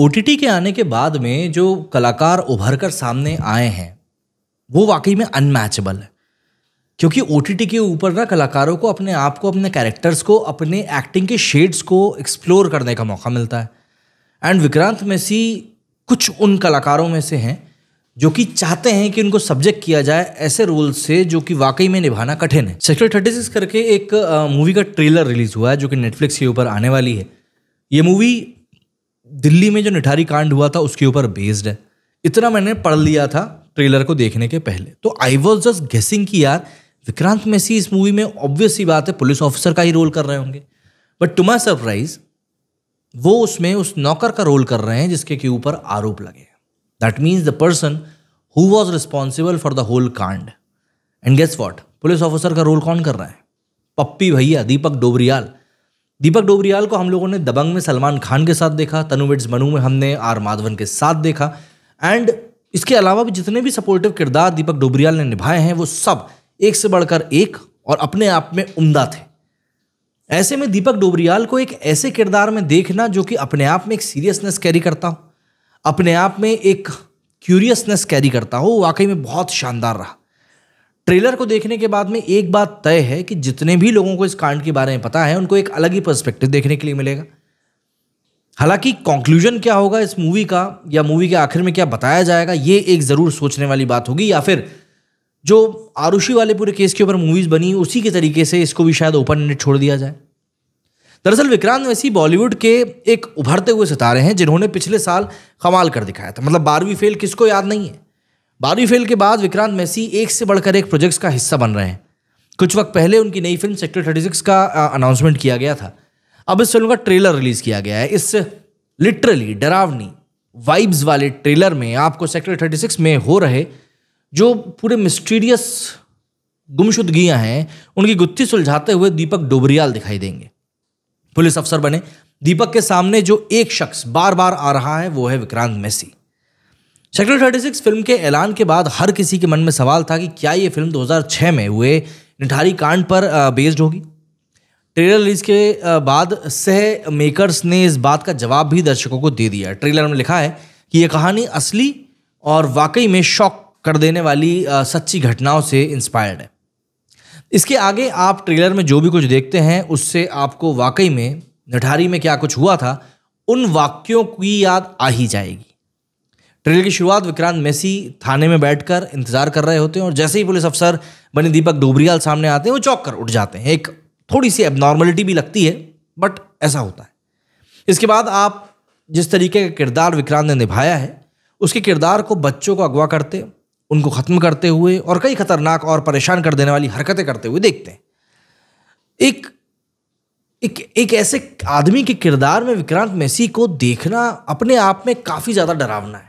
ओ के आने के बाद में जो कलाकार उभर कर सामने आए हैं वो वाकई में अनमैचेबल है क्योंकि ओ के ऊपर ना कलाकारों को अपने आप को अपने कैरेक्टर्स को अपने एक्टिंग के शेड्स को एक्सप्लोर करने का मौका मिलता है एंड विक्रांत मेसी कुछ उन कलाकारों में से हैं जो कि चाहते हैं कि उनको सब्जेक्ट किया जाए ऐसे रोल से जो कि वाकई में निभाना कठिन है सेक्टर थर्टी सिक्स करके एक मूवी का ट्रेलर रिलीज हुआ है जो कि नेटफ्लिक्स के ऊपर आने वाली है ये मूवी दिल्ली में जो निठारी कांड हुआ था उसके ऊपर बेस्ड है इतना मैंने पढ़ लिया था ट्रेलर को देखने के पहले तो आई वॉज जस्ट गेसिंग कि यार विक्रांत मैसी इस मूवी में ऑब्वियस ही बात है पुलिस ऑफिसर का ही रोल कर रहे होंगे बट टू माई सरप्राइज वो उसमें उस नौकर का रोल कर रहे हैं जिसके के ऊपर आरोप लगे that means the person who was responsible for the whole कांड and guess what police officer का रोल कौन कर रहा है पप्पी भैया दीपक डोबरियाल दीपक डोबरियाल को हम लोगों ने दबंग में सलमान खान के साथ देखा तनुविट्स मनु में हमने आर माधवन के साथ देखा एंड इसके अलावा भी जितने भी सपोर्टिव किरदार दीपक डोबरियाल ने निभाए हैं वो सब एक से बढ़कर एक और अपने आप में उमदा थे ऐसे में दीपक डोबरियाल को एक ऐसे किरदार में देखना जो कि अपने आप में एक सीरियसनेस कैरी करता हो अपने आप में एक क्यूरियसनेस कैरी करता हो वाकई में बहुत शानदार रहा ट्रेलर को देखने के बाद में एक बात तय है कि जितने भी लोगों को इस कांड के बारे में पता है उनको एक अलग ही पर्सपेक्टिव देखने के लिए मिलेगा हालांकि कंक्लूजन क्या होगा इस मूवी का या मूवी के आखिर में क्या बताया जाएगा ये एक ज़रूर सोचने वाली बात होगी या फिर जो आरुषि वाले पूरे केस के ऊपर मूवीज़ बनी उसी के तरीके से इसको भी शायद ओपन एंडेड छोड़ दिया जाए दरअसल विक्रांत वैसी बॉलीवुड के एक उभरते हुए सितारे हैं जिन्होंने पिछले साल कमाल कर दिखाया था मतलब बारहवीं फेल किसको याद नहीं है बारहवीं फेल के बाद विक्रांत मैसी एक से बढ़कर एक प्रोजेक्ट्स का हिस्सा बन रहे हैं कुछ वक्त पहले उनकी नई फिल्म सेक्टर थर्टी सिक्स का अनाउंसमेंट किया गया था अब इस फिल्म का ट्रेलर रिलीज किया गया है इस लिटरली डरावनी वाइब्स वाले ट्रेलर में आपको सेक्टर थर्टी सिक्स में हो रहे जो पूरे मिस्टीरियस गुमशुदगियाँ हैं उनकी गुत्थी सुलझाते हुए दीपक डोबरियाल दिखाई देंगे पुलिस अफसर बने दीपक के सामने जो एक शख्स बार बार आ रहा है वो है विक्रांत मैसी सेक्टर 36 फिल्म के ऐलान के बाद हर किसी के मन में सवाल था कि क्या ये फिल्म 2006 में हुए निठारी कांड पर बेस्ड होगी ट्रेलर रिलीज के बाद सह मेकर्स ने इस बात का जवाब भी दर्शकों को दे दिया ट्रेलर में लिखा है कि यह कहानी असली और वाकई में शॉक कर देने वाली सच्ची घटनाओं से इंस्पायर्ड है इसके आगे आप ट्रेलर में जो भी कुछ देखते हैं उससे आपको वाकई में निठारी में क्या कुछ हुआ था उन वाक्यों की याद आ ही जाएगी ट्रेल की शुरुआत विक्रांत मेसी थाने में बैठकर इंतजार कर रहे होते हैं और जैसे ही पुलिस अफसर बने दीपक डोबरियाल सामने आते हैं वो चौक कर उठ जाते हैं एक थोड़ी सी एबनॉर्मलिटी भी लगती है बट ऐसा होता है इसके बाद आप जिस तरीके का किरदार विक्रांत ने निभाया है उसके किरदार को बच्चों को अगवा करते उनको ख़त्म करते हुए और कई खतरनाक और परेशान कर देने वाली हरकतें करते हुए देखते हैं एक एक एक ऐसे आदमी के किरदार में विक्रांत मेसी को देखना अपने आप में काफ़ी ज़्यादा डरावना है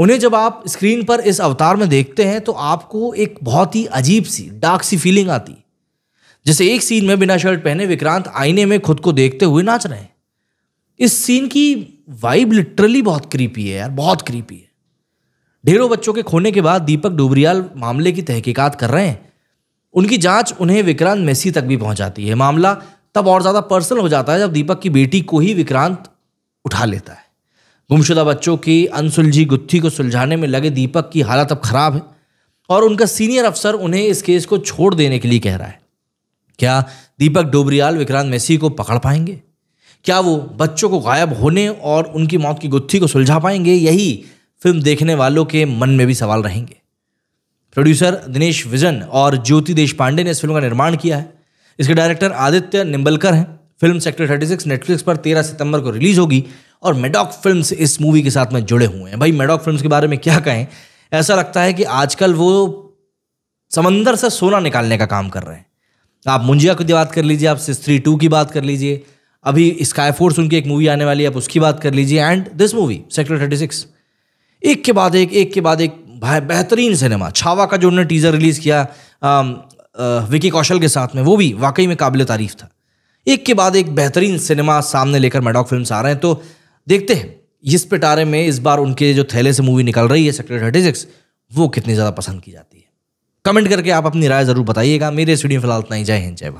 उन्हें जब आप स्क्रीन पर इस अवतार में देखते हैं तो आपको एक बहुत ही अजीब सी डार्क सी फीलिंग आती जैसे एक सीन में बिना शर्ट पहने विक्रांत आईने में खुद को देखते हुए नाच रहे हैं इस सीन की वाइब लिटरली बहुत क्रीपी है यार बहुत क्रीपी है ढेरों बच्चों के खोने के बाद दीपक डुबरियाल मामले की तहकीकात कर रहे हैं उनकी जांच उन्हें विक्रांत मेसी तक भी पहुंचाती है मामला तब और ज़्यादा पर्सनल हो जाता है जब दीपक की बेटी को ही विक्रांत उठा लेता है गुमशुदा बच्चों की अनसुलझी गुत्थी को सुलझाने में लगे दीपक की हालत अब खराब है और उनका सीनियर अफसर उन्हें इस केस को छोड़ देने के लिए कह रहा है क्या दीपक डोबरियाल विक्रांत मेसी को पकड़ पाएंगे क्या वो बच्चों को गायब होने और उनकी मौत की गुत्थी को सुलझा पाएंगे यही फिल्म देखने वालों के मन में भी सवाल रहेंगे प्रोड्यूसर दिनेश विजन और ज्योति देश पांडे ने इस फिल्म का निर्माण किया है इसके डायरेक्टर आदित्य निम्बलकर हैं फिल्म सेक्टर सिक्स नेटफ्लिक्स पर तेरह सितंबर को रिलीज होगी और मेडॉक फिल्म्स इस मूवी के साथ में जुड़े हुए हैं भाई मेडॉक फिल्म्स के बारे में क्या कहें ऐसा लगता है कि आजकल वो समंदर से सोना निकालने का काम कर रहे हैं आप मुंजिया की बात कर लीजिए आप स्त्री टू की बात कर लीजिए अभी स्काई फोर्स उनकी एक मूवी आने वाली है आप उसकी बात कर लीजिए and this movie sector thirty six एक के बाद एक एक के बाद एक भाई बेहतरीन सिनेमा छावा का जो उन्होंने टीज़र रिलीज़ किया um, uh, विकी कौशल के साथ में वो भी वाकई में काबिल तारीफ था एक के बाद एक बेहतरीन सिनेमा सामने लेकर मेडॉक फिल्म आ रहे हैं तो देखते हैं इस पिटारे में इस बार उनके जो थैले से मूवी निकल रही है सेक्टर थर्टी सिक्स वो कितनी ज़्यादा पसंद की जाती है कमेंट करके आप अपनी राय ज़रूर बताइएगा मेरे स्टूडियो फिलहाल इतना ही जय हिंद जय भारत